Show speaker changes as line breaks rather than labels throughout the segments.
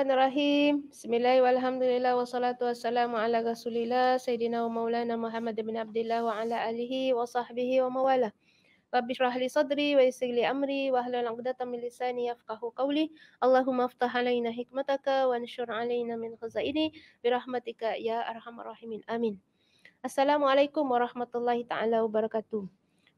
Bismillahirrahmanirrahim. Bismillahirrahmanirrahim. Wassalatu wassalamu ala rasulillah. Sayyidina wa maulana Muhammad bin Abdullah wa ala alihi wa sahbihi wa mawala. Rabbi syrah li sadri wa yisir li amri wa ahlul aqdata min lisani yafqahu qawli. Allahumma aftah alayna hikmataka wa nashur alayna min khazaini. Birahmatika ya arhamar rahimin. Amin. Assalamualaikum warahmatullahi ta'ala wabarakatuh.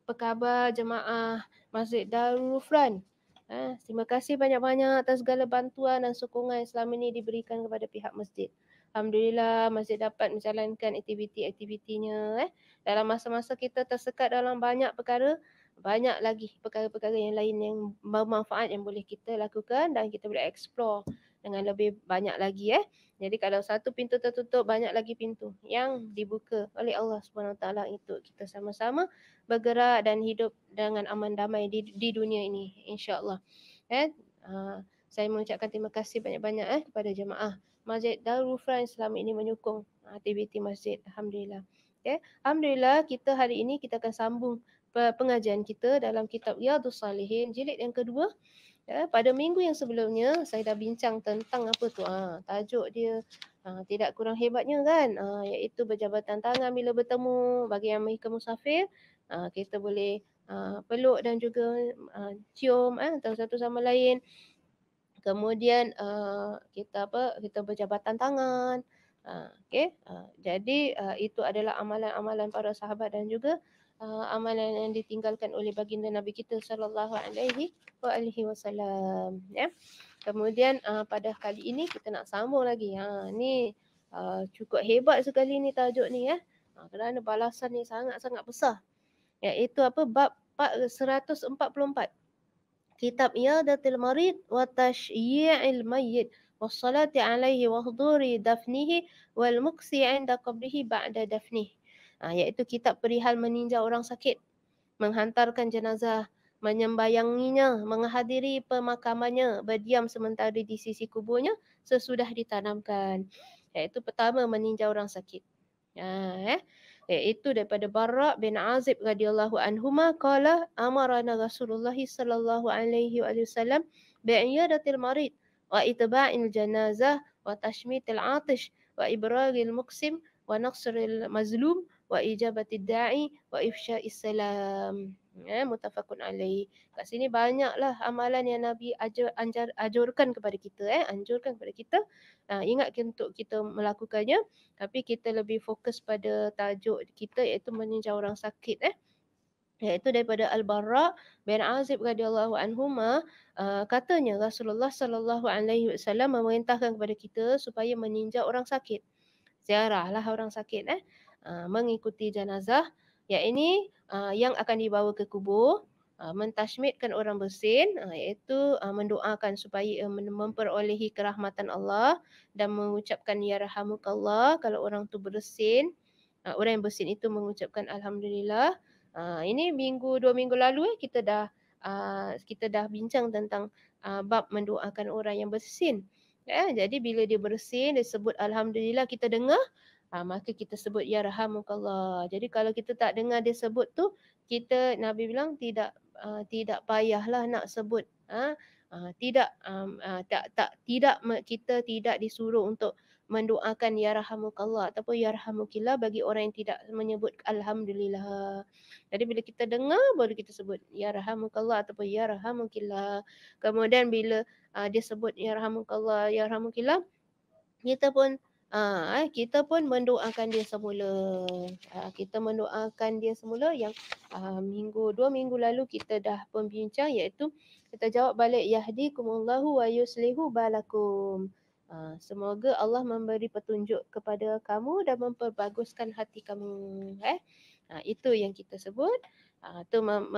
Apa khabar jemaah Masjid Darul Ufran? Eh, terima kasih banyak-banyak atas segala bantuan dan sokongan yang selama ini diberikan kepada pihak masjid. Alhamdulillah masjid dapat menjalankan aktiviti-aktivitinya. Eh. Dalam masa-masa kita tersekat dalam banyak perkara, banyak lagi perkara-perkara yang lain yang bermanfaat yang boleh kita lakukan dan kita boleh explore dengan lebih banyak lagi eh. Jadi kalau satu pintu tertutup, banyak lagi pintu yang dibuka oleh Allah Subhanahu taala untuk kita sama-sama bergerak dan hidup dengan aman damai di di dunia ini insya-Allah. Eh, uh, saya mengucapkan terima kasih banyak-banyak eh kepada jemaah Masjid Darul Rufra yang selama ini menyokong ah, aktiviti masjid. Alhamdulillah. Okay. Eh, alhamdulillah kita hari ini kita akan sambung pengajian kita dalam kitab Yadus Salihin jilid yang kedua. Ya, pada minggu yang sebelumnya saya dah bincang tentang apa tu ha, tajuk dia ha, tidak kurang hebatnya kan ha, iaitu berjabatan tangan bila bertemu bagi yang mereka musafir ha, kita boleh ha, peluk dan juga ha, cium ha, antara satu sama lain kemudian ha, kita apa kita berjabatan tangan ha, okey ha, jadi ha, itu adalah amalan-amalan para sahabat dan juga uh, amalan yang ditinggalkan oleh baginda Nabi kita sallallahu alaihi wa alihi wasallam ya. Kemudian uh, pada kali ini kita nak sambung lagi. Ha ni uh, cukup hebat sekali ni tajuk ni ya. Ha, kerana balasan ni sangat-sangat besar. Iaitu apa bab 144. Kitab Iyadatul Marid wa Tashyi'il Mayyit wa Salati 'alaihi wa Huduri Dafnihi wal Muksi 'inda Qabrihi ba'da Dafnihi uh, iaitu kitab perihal meninjau orang sakit, menghantarkan jenazah, menyembayanginya, menghadiri pemakamannya, berdiam sementara di sisi kuburnya sesudah ditanamkan. Iaitu pertama meninjau orang sakit. Ha, eh. Iaitu daripada Barak bin Azib radhiyallahu anhuma kala amarana Rasulullah sallallahu alaihi wasallam bi'iyadatil marid wa itba'in janazah wa tashmitil atish wa ibragil muqsim wa naqsiril mazlum wa ijabati da'i wa ifsya'i salam ya mutafaqun alai kat sini banyaklah amalan yang nabi ajar, anjar, ajurkan kepada kita eh anjurkan kepada kita ha, ingat untuk kita melakukannya tapi kita lebih fokus pada tajuk kita iaitu meninjau orang sakit eh iaitu daripada al-barra bin azib radhiyallahu anhuma uh, katanya Rasulullah sallallahu alaihi wasallam memerintahkan kepada kita supaya meninjau orang sakit ziarahlah orang sakit eh Uh, mengikuti jenazah iaitu uh, yang akan dibawa ke kubur uh, mentashmidkan orang bersin uh, iaitu uh, mendoakan supaya uh, memperolehi kerahmatan Allah dan mengucapkan ya rahamukallah kalau orang tu bersin uh, orang yang bersin itu mengucapkan alhamdulillah uh, ini minggu dua minggu lalu eh, kita dah uh, kita dah bincang tentang uh, bab mendoakan orang yang bersin Ya, jadi bila dia bersin, dia sebut Alhamdulillah kita dengar ha, maka kita sebut ya rahamukallah. Jadi kalau kita tak dengar dia sebut tu, kita Nabi bilang tidak uh, tidak payahlah nak sebut. Ha? Uh, tidak um, uh, tak tak tidak kita tidak disuruh untuk mendoakan ya rahamukallah ataupun ya rahamukillah bagi orang yang tidak menyebut alhamdulillah. Jadi bila kita dengar baru kita sebut ya rahamukallah ataupun ya rahamukillah. Kemudian bila uh, dia sebut ya rahamukallah ya rahamukillah kita pun Ah, eh, kita pun mendoakan dia semula. Ah, kita mendoakan dia semula yang ah, minggu dua minggu lalu kita dah pembincang iaitu kita jawab balik yahdi kumullahu wa yuslihu balakum. Ah, semoga Allah memberi petunjuk kepada kamu dan memperbaguskan hati kamu. Eh? Ah, itu yang kita sebut. Ah, itu mem-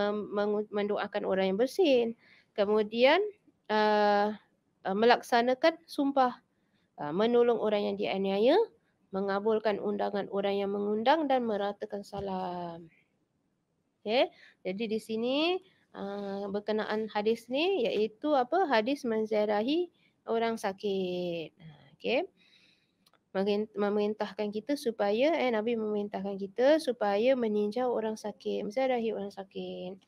mendoakan orang yang bersin. Kemudian ah, ah melaksanakan sumpah Uh, menolong orang yang dianiaya, mengabulkan undangan orang yang mengundang dan meratakan salam. Okay. Jadi di sini uh, berkenaan hadis ni iaitu apa hadis menziarahi orang sakit. Uh, okay. Memerintahkan kita supaya, eh, Nabi memerintahkan kita supaya meninjau orang sakit, menziarahi orang sakit.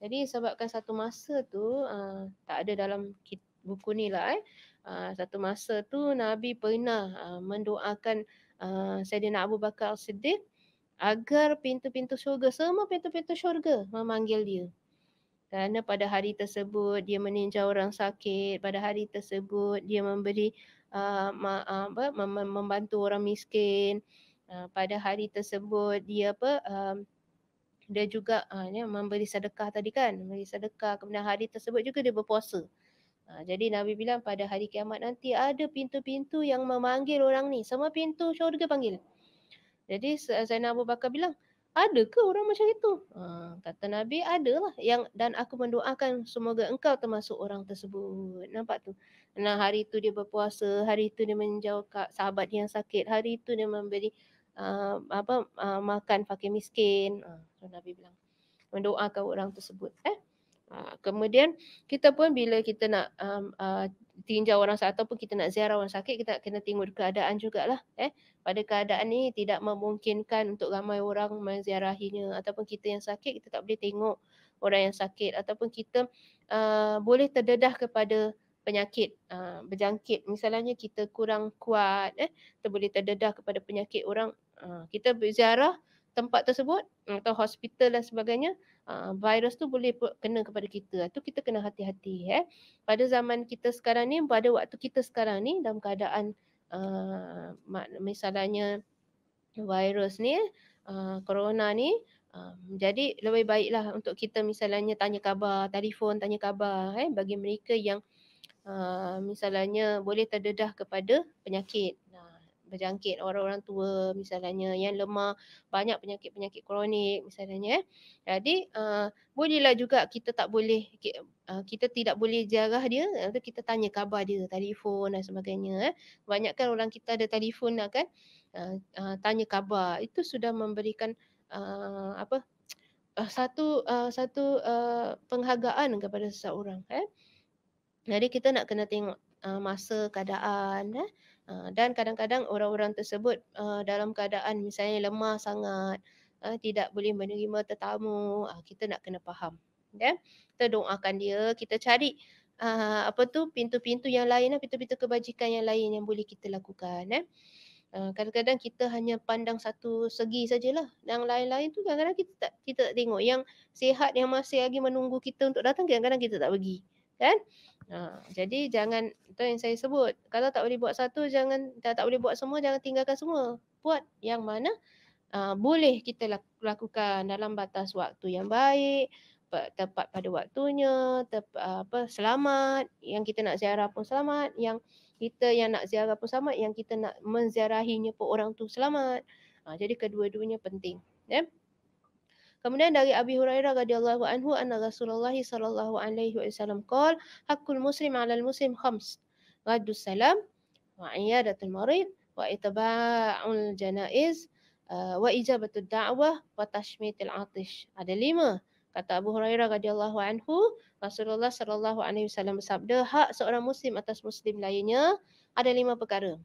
Jadi sebabkan satu masa tu uh, tak ada dalam buku ni lah eh. Ah, satu masa tu Nabi pernah ah, mendoakan ah, Sayyidina Abu Bakar Siddiq agar pintu-pintu syurga, semua pintu-pintu syurga memanggil dia. Kerana pada hari tersebut dia meninjau orang sakit, pada hari tersebut dia memberi apa, membantu orang miskin, pada hari tersebut dia apa dia juga uh, ya, memberi sedekah tadi kan, memberi sedekah. Kemudian hari tersebut juga dia berpuasa. Ha, jadi Nabi bilang pada hari kiamat nanti ada pintu-pintu yang memanggil orang ni. Semua pintu syurga panggil. Jadi Zainal Abu Bakar bilang, ke orang macam itu? Ha, kata Nabi, adalah. Yang, dan aku mendoakan semoga engkau termasuk orang tersebut. Nampak tu? Nah hari itu dia berpuasa, hari itu dia menjawab sahabat yang sakit, hari itu dia memberi uh, apa uh, makan fakir miskin. Ha, Nabi bilang, mendoakan orang tersebut. Eh? Ha, kemudian kita pun bila kita nak um, uh, tinjau orang sakit ataupun kita nak ziarah orang sakit kita kena tengok keadaan jugalah eh pada keadaan ni tidak memungkinkan untuk ramai orang menziarahinya ataupun kita yang sakit kita tak boleh tengok orang yang sakit ataupun kita uh, boleh terdedah kepada penyakit uh, berjangkit misalnya kita kurang kuat eh kita boleh terdedah kepada penyakit orang uh, kita berziarah tempat tersebut atau hospital dan sebagainya ah, virus tu boleh kena kepada kita itu ah, kita kena hati-hati eh pada zaman kita sekarang ni pada waktu kita sekarang ni dalam keadaan uh, misalnya virus ni uh, corona ni Um, jadi lebih baiklah untuk kita misalnya tanya khabar, telefon tanya khabar eh, bagi mereka yang uh, misalnya boleh terdedah kepada penyakit berjangkit orang-orang tua misalnya yang lemah banyak penyakit-penyakit kronik misalnya eh. jadi uh, bolehlah juga kita tak boleh kita, uh, eh, kita tidak boleh jarah dia atau kita tanya khabar dia telefon dan sebagainya eh. banyakkan orang kita ada telefon lah kan uh, uh, tanya khabar itu sudah memberikan uh, apa uh, satu uh, satu uh, penghargaan kepada seseorang eh. jadi kita nak kena tengok uh, masa keadaan eh. Ah, dan kadang-kadang orang-orang tersebut ah, dalam keadaan misalnya lemah sangat, ah, tidak boleh menerima tetamu, uh, kita nak kena faham. Yeah? Kita doakan dia, kita cari apa tu pintu-pintu yang lain, lah, pintu-pintu kebajikan yang lain yang boleh kita lakukan. Ya. kadang-kadang kita hanya pandang satu segi sajalah. Yang lain-lain tu kadang-kadang kita tak, kita tak tengok. Yang sihat yang masih lagi menunggu kita untuk datang, kadang-kadang kita tak pergi kan ha, jadi jangan tu yang saya sebut kalau tak boleh buat satu jangan tak, tak boleh buat semua jangan tinggalkan semua buat yang mana ha, boleh kita lakukan dalam batas waktu yang baik tepat pada waktunya tep, ha, apa selamat yang kita nak ziarah pun selamat yang kita yang nak ziarah pun selamat yang kita nak menziarahinya pun orang tu selamat ha, jadi kedua-duanya penting ya yeah? Kemudian dari Abi Hurairah radhiyallahu anhu anna Rasulullah sallallahu alaihi wasallam qol hakul muslim 'ala al muslim khams raddu salam wa iyadatul marid wa itba'ul janaiz eh, wa ijabatul da'wah wa tashmitil 'atish. Ada lima kata Abu Hurairah radhiyallahu anhu Rasulullah sallallahu alaihi wasallam bersabda hak seorang muslim atas muslim lainnya ada lima perkara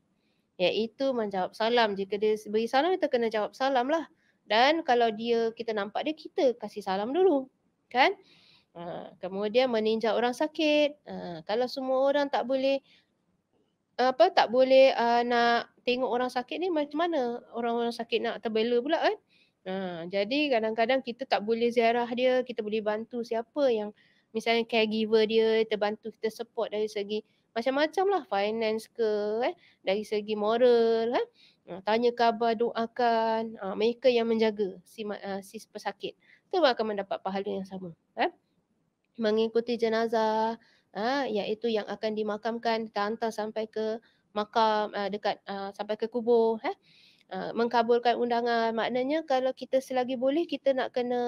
iaitu menjawab salam jika dia beri salam kita kena jawab salam lah dan kalau dia kita nampak dia kita kasih salam dulu kan uh, kemudian meninjau orang sakit uh, kalau semua orang tak boleh apa tak boleh uh, nak tengok orang sakit ni macam mana orang-orang sakit nak terbela pula kan uh, jadi kadang-kadang kita tak boleh ziarah dia kita boleh bantu siapa yang misalnya caregiver dia terbantu bantu kita support dari segi macam-macam lah finance ke eh, dari segi moral eh tanya khabar, doakan uh, mereka yang menjaga si, uh, si pesakit. Itu akan mendapat pahala yang sama. Eh? Mengikuti jenazah, uh, iaitu yang akan dimakamkan, hantar sampai ke makam, uh, dekat uh, sampai ke kubur. Eh? Uh, mengkabulkan undangan maknanya kalau kita selagi boleh kita nak kena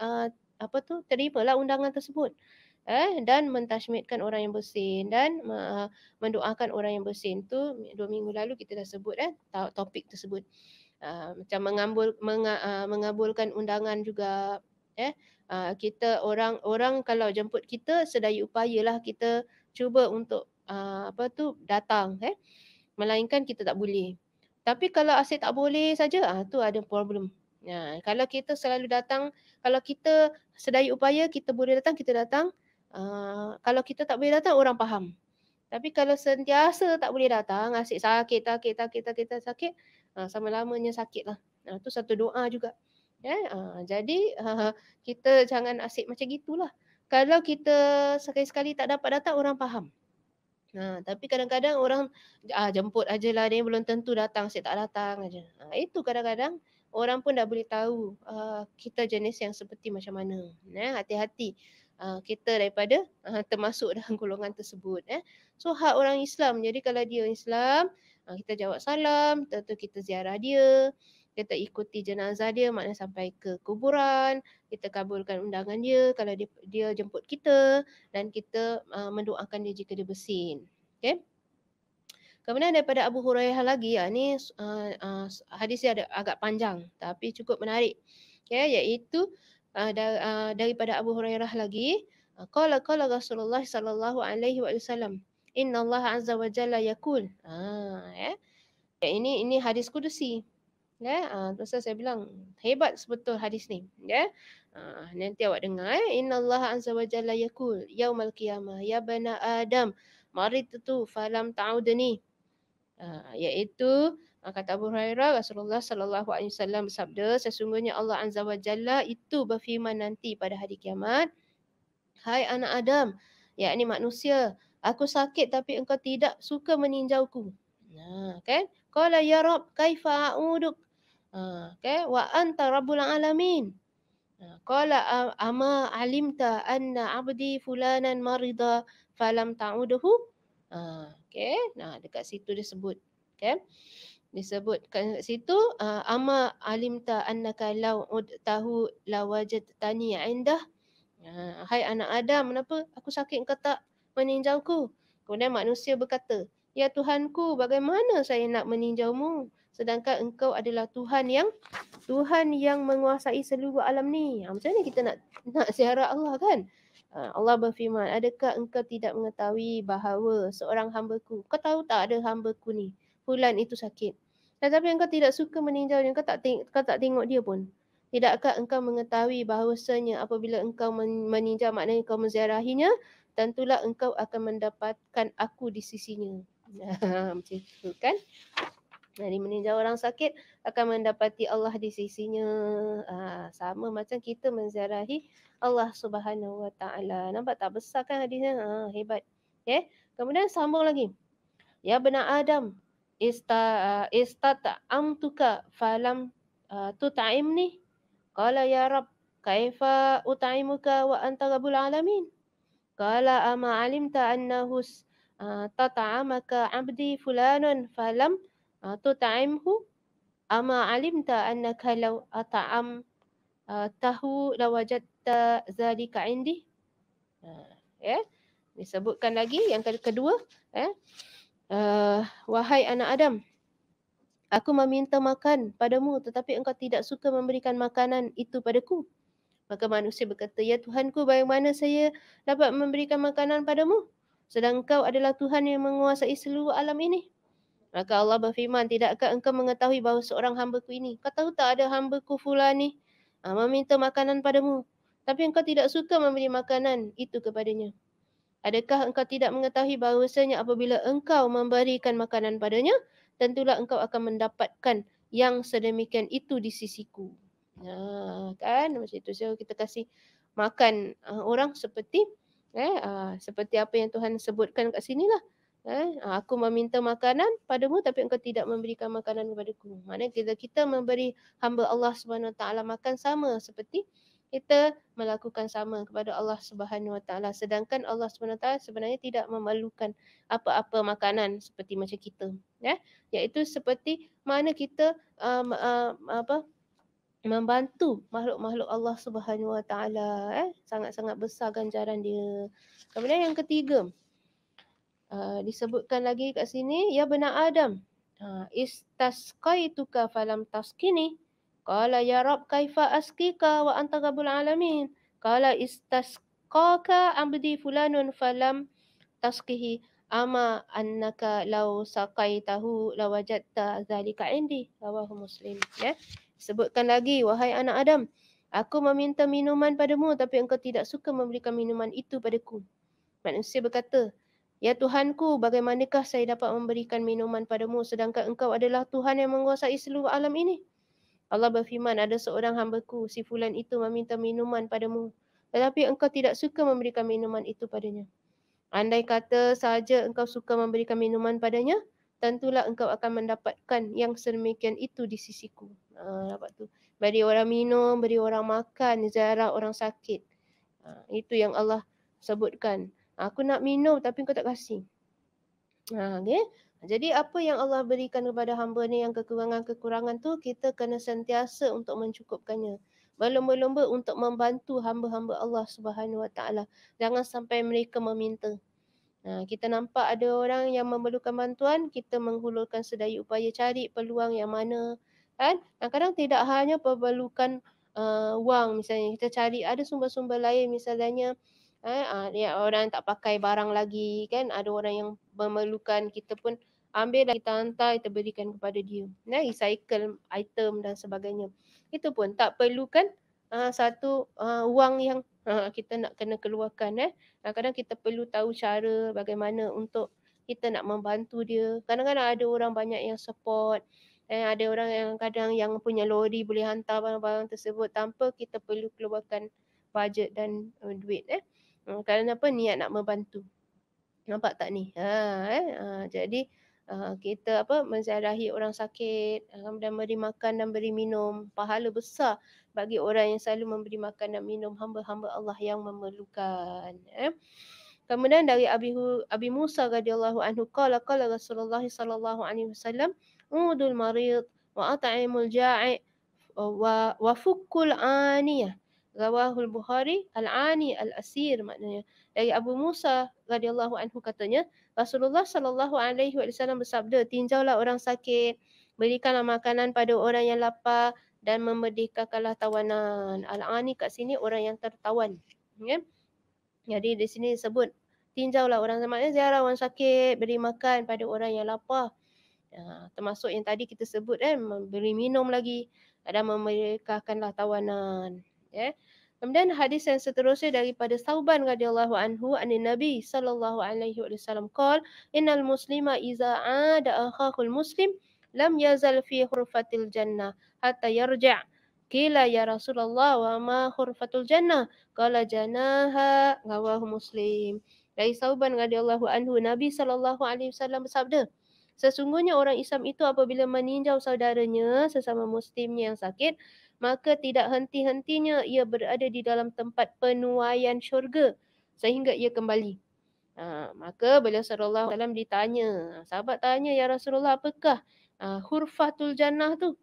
uh, apa tu terima lah undangan tersebut eh dan mentashmidkan orang yang bersin dan uh, mendoakan orang yang bersin tu dua minggu lalu kita dah sebut eh topik tersebut uh, macam mengambul menga, uh, mengabulkan undangan juga eh uh, kita orang orang kalau jemput kita sedaya upayalah kita cuba untuk uh, apa tu datang eh melainkan kita tak boleh tapi kalau asyik tak boleh saja ah tu ada problem Ya, kalau kita selalu datang, kalau kita sedaya upaya kita boleh datang, kita datang, Ah, kalau kita tak boleh datang orang faham. Tapi kalau sentiasa tak boleh datang, asyik sakit, sakit, sakit, sakit, sakit, uh, sama lamanya sakitlah. Uh, ah, tu satu doa juga. Yeah? Ya, uh, jadi uh, kita jangan asyik macam gitulah. Kalau kita sekali-sekali tak dapat datang orang faham. Ha, tapi kadang-kadang orang ah, jemput aja lah dia belum tentu datang, saya tak datang aja. Ha, itu kadang-kadang orang pun dah boleh tahu uh, kita jenis yang seperti macam mana. Nah, ya, hati-hati. Ah, kita daripada uh, termasuk dalam golongan tersebut eh. So hak orang Islam. Jadi kalau dia Islam, uh, kita jawab salam, tentu kita ziarah dia, kita ikuti jenazah dia makna sampai ke kuburan, kita kabulkan undangan dia kalau dia, dia jemput kita dan kita uh, mendoakan dia jika dia bersin. Okay. Kemudian daripada Abu Hurairah lagi, ya, ni uh, uh, hadis dia ada agak panjang tapi cukup menarik. Okay, iaitu Ah, ah, daripada Abu Hurairah lagi ah, qala qala Rasulullah sallallahu alaihi wasallam inna Allah azza wa jalla yaqul ah ya, ya ini ini hadis kudusi ya ah terus saya bilang hebat sebetul hadis ni ya uh, nanti awak dengar ya inna Allah azza wa jalla yaqul yaumal qiyamah ya bani adam maritu falam ta'udni uh, iaitu uh, kata Abu Hurairah Rasulullah sallallahu alaihi wasallam bersabda sesungguhnya Allah azza wa jalla itu berfirman nanti pada hari kiamat hai anak Adam yakni manusia aku sakit tapi engkau tidak suka meninjauku nah ha, kan qala ya rab kaifa a'uduk okay. wa anta rabbul alamin Qala ama alimta anna abdi fulanan marida falam ta'uduhu. Okay. Nah, dekat situ dia sebut. Okay. Dia sebut kat situ uh, ah, ama alim ta annaka law tahu lawajat tani indah. Uh, hai anak Adam, kenapa aku sakit engkau tak meninjauku? Kemudian manusia berkata, Ya Tuhanku, bagaimana saya nak meninjaumu? Sedangkan engkau adalah Tuhan yang Tuhan yang menguasai seluruh alam ni. Ha, macam ni kita nak nak ziarah Allah kan? Ha, Allah berfirman, adakah engkau tidak mengetahui bahawa seorang hamba ku, kau tahu tak ada hamba ku ni, fulan itu sakit. Tetapi engkau tidak suka meninjau dia, engkau tak, tengok, dia pun. Tidakkah engkau mengetahui bahawasanya apabila engkau meninjau maknanya engkau menziarahinya, tentulah engkau akan mendapatkan aku di sisinya. Macam tu kan? Jadi meninjau orang sakit akan mendapati Allah di sisinya. Ha, sama macam kita menziarahi Allah Subhanahu Wa Taala. Nampak tak besar kan hadisnya? Ha, ah, hebat. Okay. Ya? Kemudian sambung lagi. Ya benar Adam. Ista istat amtuka falam ah, tu taim ni. Kala ya Rabb. Kaifa utaimuka wa anta rabbul alamin. Kala ama alimta annahus uh, tata'amaka abdi fulanun falam Ah, tu'taimhu ama alim alimta annaka law at'am ah, tahu lawajatta zali indi ah, ya disebutkan lagi yang kedua ya. wahai anak adam aku meminta makan padamu tetapi engkau tidak suka memberikan makanan itu padaku maka manusia berkata ya tuhanku bagaimana saya dapat memberikan makanan padamu sedang kau adalah tuhan yang menguasai seluruh alam ini Maka Allah berfirman, tidakkah engkau mengetahui bahawa seorang hamba ku ini? Kau tahu tak ada hamba ku fulah ni? Ha, meminta makanan padamu. Tapi engkau tidak suka memberi makanan itu kepadanya. Adakah engkau tidak mengetahui bahawasanya apabila engkau memberikan makanan padanya, tentulah engkau akan mendapatkan yang sedemikian itu di sisiku. Ha, kan macam itu. So kita kasih makan ah, orang seperti eh seperti apa yang Tuhan sebutkan kat sini lah. Eh, aku meminta makanan padamu tapi engkau tidak memberikan makanan kepada ku. Maknanya kita kita memberi hamba Allah Subhanahu Wa Taala makan sama seperti kita melakukan sama kepada Allah Subhanahu Wa Taala sedangkan Allah Subhanahu Wa Taala sebenarnya tidak memerlukan apa-apa makanan seperti macam kita ya eh? iaitu seperti mana kita um, um, apa membantu makhluk-makhluk Allah Subhanahu Wa Taala eh sangat-sangat besar ganjaran dia kemudian yang ketiga Uh, disebutkan lagi kat sini ya benar Adam ha uh, istasqaituka falam taskini qala ya rab kaifa askika wa anta rabbul alamin qala istasqaka abdi fulanun falam taskihi ama annaka law saqaitahu lawajatta zalika indi rawahu muslim ya sebutkan lagi wahai anak Adam aku meminta minuman padamu tapi engkau tidak suka memberikan minuman itu padaku manusia berkata Ya Tuhanku, bagaimanakah saya dapat memberikan minuman padamu sedangkan engkau adalah Tuhan yang menguasai seluruh alam ini? Allah berfirman, ada seorang hambaku, si fulan itu meminta minuman padamu. Tetapi engkau tidak suka memberikan minuman itu padanya. Andai kata sahaja engkau suka memberikan minuman padanya, tentulah engkau akan mendapatkan yang sedemikian itu di sisiku. Ha, tu. Beri orang minum, beri orang makan, ziarah orang sakit. Ha, itu yang Allah sebutkan. Aku nak minum tapi kau tak kasih. Ha, okay. Jadi apa yang Allah berikan kepada hamba ni yang kekurangan-kekurangan tu kita kena sentiasa untuk mencukupkannya. Berlomba-lomba untuk membantu hamba-hamba Allah Subhanahu Wa Taala. Jangan sampai mereka meminta. Ha, kita nampak ada orang yang memerlukan bantuan, kita menghulurkan sedaya upaya cari peluang yang mana. Kan? Kadang-kadang tidak hanya perlukan uh, wang misalnya. Kita cari ada sumber-sumber lain misalnya Eh, ya, orang tak pakai barang lagi kan. Ada orang yang memerlukan kita pun ambil dan kita hantar kita berikan kepada dia. Nah, recycle item dan sebagainya. Itu pun tak perlukan uh, ah, satu uh, wang yang uh, kita nak kena keluarkan eh. Kadang-kadang kita perlu tahu cara bagaimana untuk kita nak membantu dia. Kadang-kadang ada orang banyak yang support. Eh, ada orang yang kadang yang punya lori boleh hantar barang-barang tersebut tanpa kita perlu keluarkan bajet dan uh, duit eh. Hmm, kerana apa? Niat nak membantu. Nampak tak ni? Ha, eh? ha, jadi uh, kita apa menziarahi orang sakit, kemudian memberi makan dan beri minum. Pahala besar bagi orang yang selalu memberi makan dan minum hamba-hamba Allah yang memerlukan. Eh? Kemudian dari Abi, Abi Musa radhiyallahu anhu kala kala Rasulullah sallallahu alaihi wasallam udul marid wa at'imul ja'i wa, wa fukul aniyah Rawahul Bukhari Al-Ani Al-Asir maknanya dari Abu Musa radhiyallahu anhu katanya Rasulullah sallallahu alaihi wasallam bersabda tinjaulah orang sakit berikanlah makanan pada orang yang lapar dan memerdekakanlah tawanan Al-Ani kat sini orang yang tertawan ya jadi di sini sebut tinjaulah orang maknanya ziarah orang sakit beri makan pada orang yang lapar ya, termasuk yang tadi kita sebut kan, eh beri minum lagi dan memerdekakanlah tawanan Yeah. Kemudian hadis yang seterusnya daripada Sauban radhiyallahu anhu anin Nabi sallallahu alaihi wasallam qol innal muslima iza ada akhahul muslim lam yazal fi hurfatil jannah hatta yarja' Kila ya Rasulullah wa ma hurfatul jannah qala janaha gawah muslim. Dari Sauban radhiyallahu anhu Nabi sallallahu alaihi wasallam bersabda Sesungguhnya orang Islam itu apabila meninjau saudaranya sesama muslimnya yang sakit maka tidak henti-hentinya ia berada di dalam tempat penuaian syurga sehingga ia kembali. Ha, maka beliau sallallahu alaihi ditanya, sahabat tanya ya Rasulullah apakah ha, hurfatul jannah tu?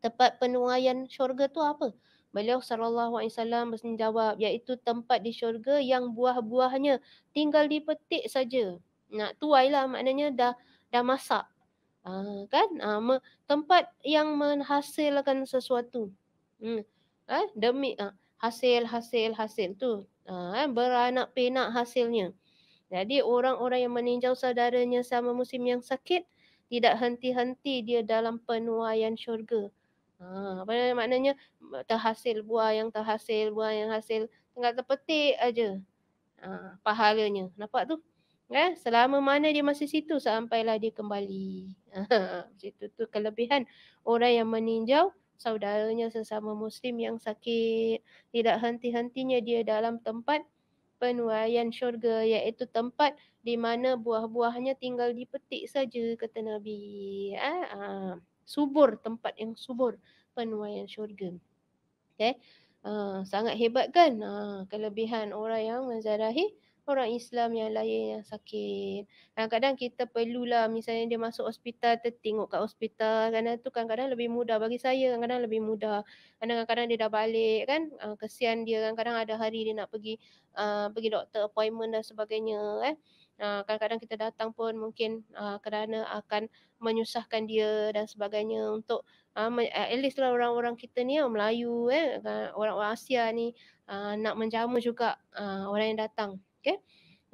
Tempat penuaian syurga tu apa? Beliau sallallahu alaihi wasallam menjawab iaitu tempat di syurga yang buah-buahnya tinggal dipetik saja. Nak tuailah maknanya dah dah masak. Uh, kan? Uh, me, tempat yang menghasilkan sesuatu. Hmm. Eh? Demi uh, hasil, hasil, hasil tu. Uh, eh? Beranak penak hasilnya. Jadi orang-orang yang meninjau saudaranya sama musim yang sakit, tidak henti-henti dia dalam penuaian syurga. Ha, apa maknanya terhasil buah yang terhasil buah yang hasil tengah terpetik aja ha, pahalanya nampak tu Eh, selama mana dia masih situ sampailah dia kembali. Itu tu kelebihan orang yang meninjau saudaranya sesama muslim yang sakit. Tidak henti-hentinya dia dalam tempat penuaian syurga iaitu tempat di mana buah-buahnya tinggal dipetik saja kata Nabi. Eh, ha, subur tempat yang subur penuaian syurga. Okay. Uh, eh, ah, sangat hebat kan uh, kelebihan orang yang menzarahi orang Islam yang lain yang sakit. Kadang-kadang kita perlulah misalnya dia masuk hospital, tertinguk kat hospital. Kadang-kadang tu kadang-kadang lebih mudah bagi saya, kadang-kadang lebih mudah. Kadang-kadang dia dah balik kan, uh, kesian dia. Kadang-kadang ada hari dia nak pergi uh, pergi doktor appointment dan sebagainya. Eh. kadang-kadang kita datang pun mungkin uh, kerana akan menyusahkan dia dan sebagainya untuk uh, at least lah orang-orang kita ni orang Melayu eh, kan? orang-orang Asia ni uh, nak menjamu juga uh, orang yang datang. Okay.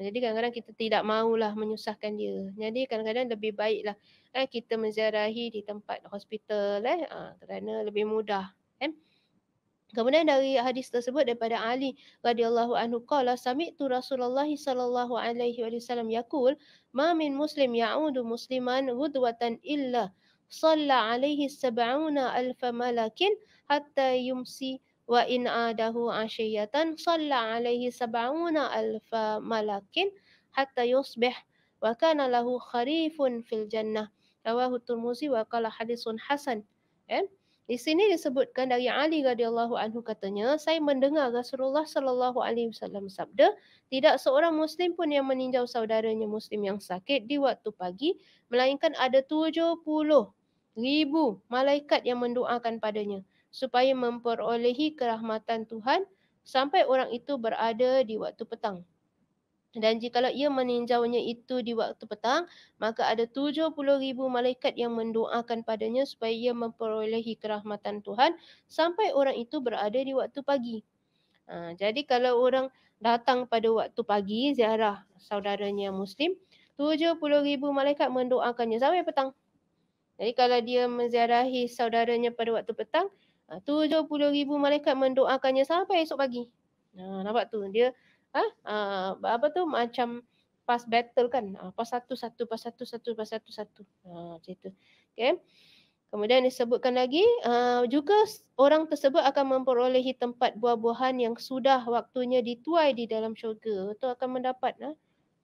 Jadi kadang-kadang kita tidak maulah menyusahkan dia. Jadi kadang-kadang lebih baiklah eh, kita menziarahi di tempat hospital eh, ah, kerana lebih mudah. Eh. Kemudian dari hadis tersebut daripada Ali radhiyallahu anhu qala sami'tu Rasulullah sallallahu alaihi wasallam yaqul ma min muslim ya'udu musliman hudwatan illa صلى alaihi سبعون alf ملك hatta yumsi wa in adahu ashiyatan salla alaihi sab'una alf malakin hatta yusbih wa kana lahu kharifun fil jannah rawahu turmuzi wa qala hadisun hasan eh? di sini disebutkan dari Ali radhiyallahu anhu katanya saya mendengar Rasulullah sallallahu alaihi wasallam sabda tidak seorang muslim pun yang meninjau saudaranya muslim yang sakit di waktu pagi melainkan ada 70 ribu malaikat yang mendoakan padanya supaya memperolehi kerahmatan Tuhan sampai orang itu berada di waktu petang. Dan jikalau ia meninjaunya itu di waktu petang, maka ada 70 ribu malaikat yang mendoakan padanya supaya ia memperolehi kerahmatan Tuhan sampai orang itu berada di waktu pagi. Ha, jadi kalau orang datang pada waktu pagi ziarah saudaranya yang Muslim, 70 ribu malaikat mendoakannya sampai petang. Jadi kalau dia menziarahi saudaranya pada waktu petang, Ah, tujuh puluh ribu malaikat mendoakannya sampai esok pagi. Ha, nampak tu dia ha, ha, apa tu macam pas battle kan. Ha, pas satu satu pas satu satu pas satu satu. Ha, macam tu. Okay. Kemudian disebutkan lagi uh, juga orang tersebut akan memperolehi tempat buah-buahan yang sudah waktunya dituai di dalam syurga. Itu akan mendapat uh,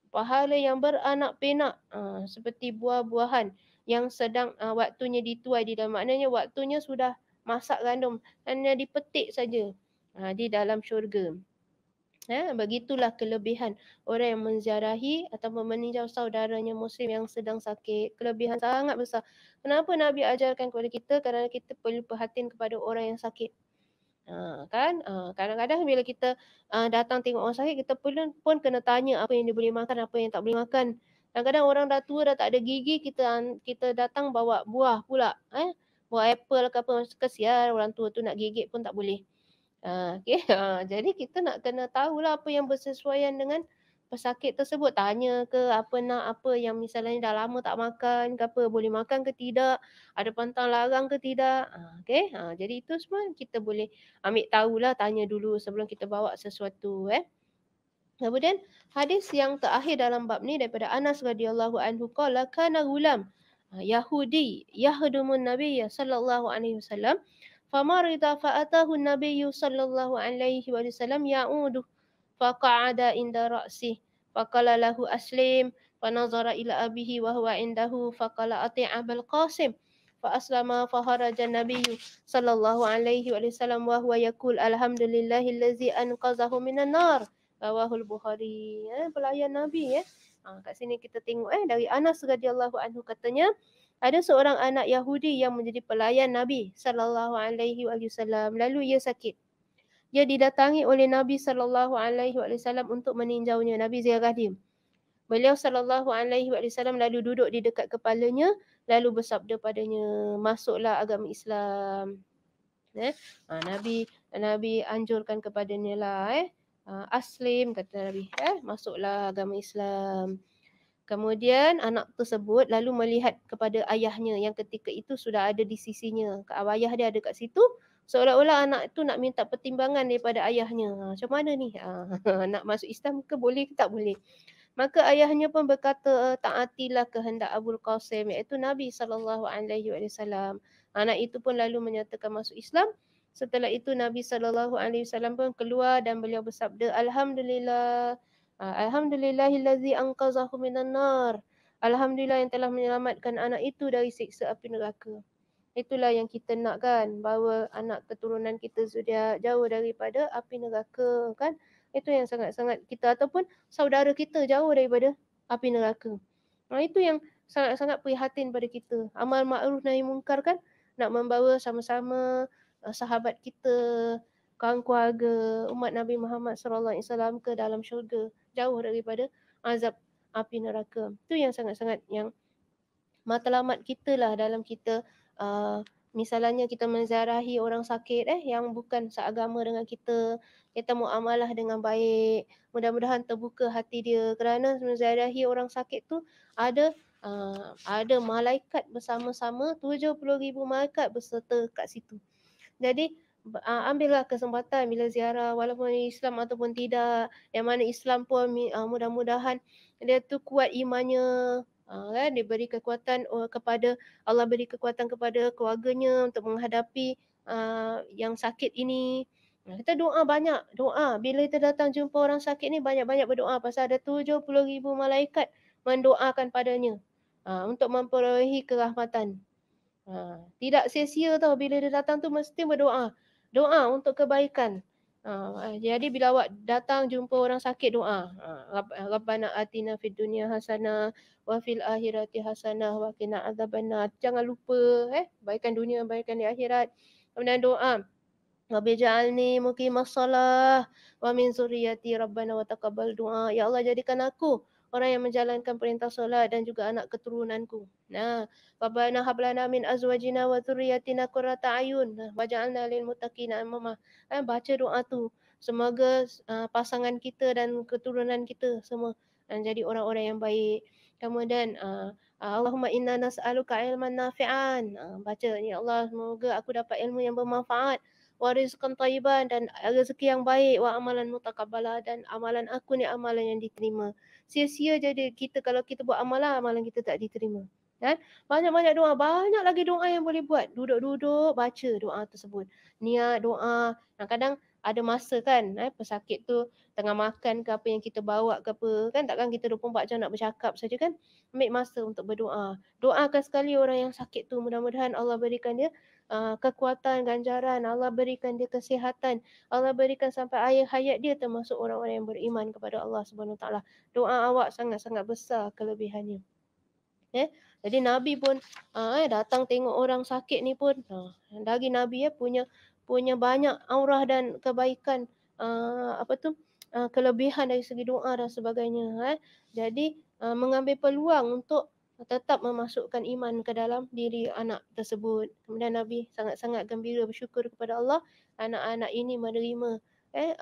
pahala yang beranak pinak uh, seperti buah-buahan yang sedang uh, waktunya dituai di dalam maknanya waktunya sudah masak gandum hanya dipetik saja ha, di dalam syurga. Ya, begitulah kelebihan orang yang menziarahi atau meninjau saudaranya muslim yang sedang sakit. Kelebihan sangat besar. Kenapa Nabi ajarkan kepada kita? Kerana kita perlu perhatian kepada orang yang sakit. Ha, kan? Ha, kadang-kadang bila kita uh, datang tengok orang sakit, kita pun, pun kena tanya apa yang dia boleh makan, apa yang tak boleh makan. Kadang-kadang orang dah tua dah tak ada gigi, kita kita datang bawa buah pula. Eh? buah apple ke apa masa kesian orang tua tu nak gigit pun tak boleh. Uh, okay. Uh, jadi kita nak kena tahulah apa yang bersesuaian dengan pesakit tersebut. Tanya ke apa nak apa yang misalnya dah lama tak makan ke apa boleh makan ke tidak. Ada pantang larang ke tidak. Uh, okay. Uh, jadi itu semua kita boleh ambil tahulah tanya dulu sebelum kita bawa sesuatu. Eh. Kemudian hadis yang terakhir dalam bab ni daripada Anas radhiyallahu anhu qala kana gulam Ah, Yahudi yahdumun Nabi sallallahu alaihi wasallam famarida fa'atahu Nabi sallallahu alaihi wasallam ya'udu faqa'ada inda ra'si faqala lahu aslim fanazara ila abihi wa huwa indahu faqala ati abul qasim fa aslama fa haraja nabiyyu sallallahu alaihi wa sallam wa huwa yaqul alhamdulillahi allazi anqazahu minan nar rawahu al-bukhari ya eh, pelayan nabi ya Ha, kat sini kita tengok eh dari Anas radhiyallahu anhu katanya ada seorang anak Yahudi yang menjadi pelayan Nabi sallallahu alaihi wasallam lalu ia sakit. Ia didatangi oleh Nabi sallallahu alaihi wasallam untuk meninjaunya Nabi ziarah dia. Beliau sallallahu alaihi wasallam lalu duduk di dekat kepalanya lalu bersabda padanya masuklah agama Islam. Eh? Ha, Nabi Nabi anjurkan kepadanya lah eh uh, aslim kata Nabi eh masuklah agama Islam kemudian anak tersebut lalu melihat kepada ayahnya yang ketika itu sudah ada di sisinya Kak ayah dia ada kat situ seolah-olah anak itu nak minta pertimbangan daripada ayahnya ha, macam mana ni ha, nak masuk Islam ke boleh ke tak boleh maka ayahnya pun berkata eh, taatilah kehendak Abu Qasim iaitu Nabi saw. anak itu pun lalu menyatakan masuk Islam Setelah itu Nabi sallallahu alaihi wasallam pun keluar dan beliau bersabda alhamdulillah ah, alhamdulillahillazi anqazahu minan nar. Alhamdulillah yang telah menyelamatkan anak itu dari siksa api neraka. Itulah yang kita nak kan bahawa anak keturunan kita sudah jauh daripada api neraka kan. Itu yang sangat-sangat kita ataupun saudara kita jauh daripada api neraka. Nah, itu yang sangat-sangat prihatin pada kita. Amal ma'ruf nahi mungkar kan nak membawa sama-sama Eh, sahabat kita, kawan keluarga umat Nabi Muhammad sallallahu alaihi wasallam ke dalam syurga jauh daripada azab api neraka. Itu yang sangat-sangat yang matlamat kita lah dalam kita uh, misalnya kita menziarahi orang sakit eh yang bukan seagama dengan kita, kita muamalah dengan baik, mudah-mudahan terbuka hati dia kerana menziarahi orang sakit tu ada uh, ada malaikat bersama-sama 70,000 malaikat berserta kat situ. Jadi uh, ambillah kesempatan bila ziarah walaupun Islam ataupun tidak. Yang mana Islam pun uh, mudah-mudahan dia tu kuat imannya. Uh, kan, dia beri kekuatan kepada Allah beri kekuatan kepada keluarganya untuk menghadapi uh, yang sakit ini. Kita doa banyak, doa. Bila kita datang jumpa orang sakit ni banyak-banyak berdoa pasal ada 70,000 malaikat mendoakan padanya uh, untuk memperolehi kerahmatan. Ha, tidak sia-sia tau bila dia datang tu mesti berdoa. Doa untuk kebaikan. Ha, jadi bila awak datang jumpa orang sakit doa. Ha, Rabbana atina fid dunia hasana wa fil akhirati hasana wa kina azabana. Jangan lupa eh, baikkan dunia, baikkan di akhirat. Kemudian doa. Rabbi ja'alni mukim as-salah wa min zuriyati rabbana wa taqabbal doa. Ya Allah jadikan aku orang yang menjalankan perintah solat dan juga anak keturunanku. Nah, rabbana hab lana min azwajina wa dhurriyyatina qurrata ayun waj'alna lil muttaqina imama. Eh, baca doa tu. Semoga uh, pasangan kita dan keturunan kita semua dan jadi orang-orang yang baik. Kemudian uh, Allahumma inna nas'aluka ilman nafi'an. Ah, baca ya Allah semoga aku dapat ilmu yang bermanfaat wa rizqan tayyiban dan eh, rezeki yang baik wa amalan mutakabbala dan amalan aku ni amalan yang diterima. Sia-sia jadi kita kalau kita buat amalan amalan kita tak diterima. Kan? Banyak-banyak doa, banyak lagi doa yang boleh buat. Duduk-duduk baca doa tersebut. Niat doa. Kadang-kadang ada masa kan eh, pesakit tu tengah makan ke apa yang kita bawa ke apa kan takkan kita 24 jam nak bercakap saja kan ambil masa untuk berdoa doakan sekali orang yang sakit tu mudah-mudahan Allah berikan dia uh, kekuatan ganjaran Allah berikan dia kesihatan Allah berikan sampai akhir hayat dia termasuk orang-orang yang beriman kepada Allah Subhanahu taala doa awak sangat-sangat besar kelebihannya eh jadi nabi pun uh, datang tengok orang sakit ni pun uh, ah, dari nabi ya punya punya banyak aurah dan kebaikan uh, apa tu uh, kelebihan dari segi doa dan sebagainya eh. jadi uh, mengambil peluang untuk tetap memasukkan iman ke dalam diri anak tersebut kemudian nabi sangat-sangat gembira bersyukur kepada Allah anak-anak ini menerima eh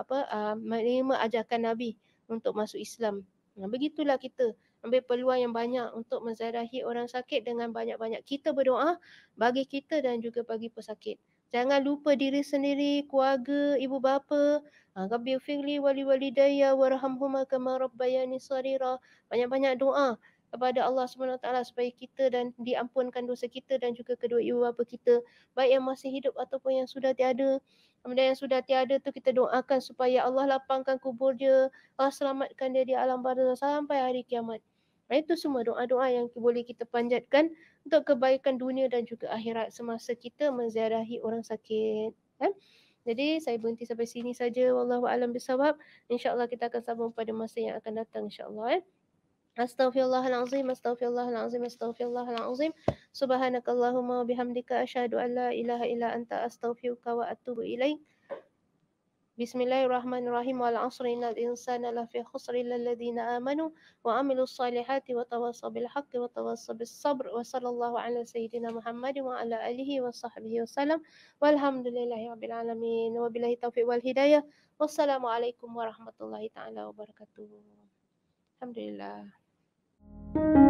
apa menerima ajakan nabi untuk masuk Islam nah, begitulah kita ambil peluang yang banyak untuk menziarahi orang sakit dengan banyak-banyak kita berdoa bagi kita dan juga bagi pesakit. Jangan lupa diri sendiri, keluarga, ibu bapa. Ah, Rabbi firli wali wali daya warhamhuma kama rabbayani sarira. Banyak-banyak doa kepada Allah SWT supaya kita dan diampunkan dosa kita dan juga kedua ibu bapa kita. Baik yang masih hidup ataupun yang sudah tiada. Kemudian yang sudah tiada tu kita doakan supaya Allah lapangkan kubur dia. Allah selamatkan dia di alam barzah sampai hari kiamat. Itu semua doa-doa yang boleh kita panjatkan untuk kebaikan dunia dan juga akhirat semasa kita menziarahi orang sakit kan jadi saya berhenti sampai sini saja wallahu alam bisawab insyaallah kita akan sambung pada masa yang akan datang insyaallah eh Astaghfirullahalazim, astaghfirullahalazim, astaghfirullahalazim. Subhanakallahumma wa bihamdika asyhadu an la ilaha illa anta astaghfiruka wa atubu ilaik. بسم الله الرحمن الرحيم والعصر إن الإنسان لفي خسر إلا الذين آمنوا وعملوا الصالحات وتواصوا بالحق وتواصوا بالصبر وصلى الله على سيدنا محمد وعلى آله وصحبه وسلم والحمد لله رب العالمين وبالله التوفيق والهداية والسلام عليكم ورحمة الله تعالى وبركاته الحمد لله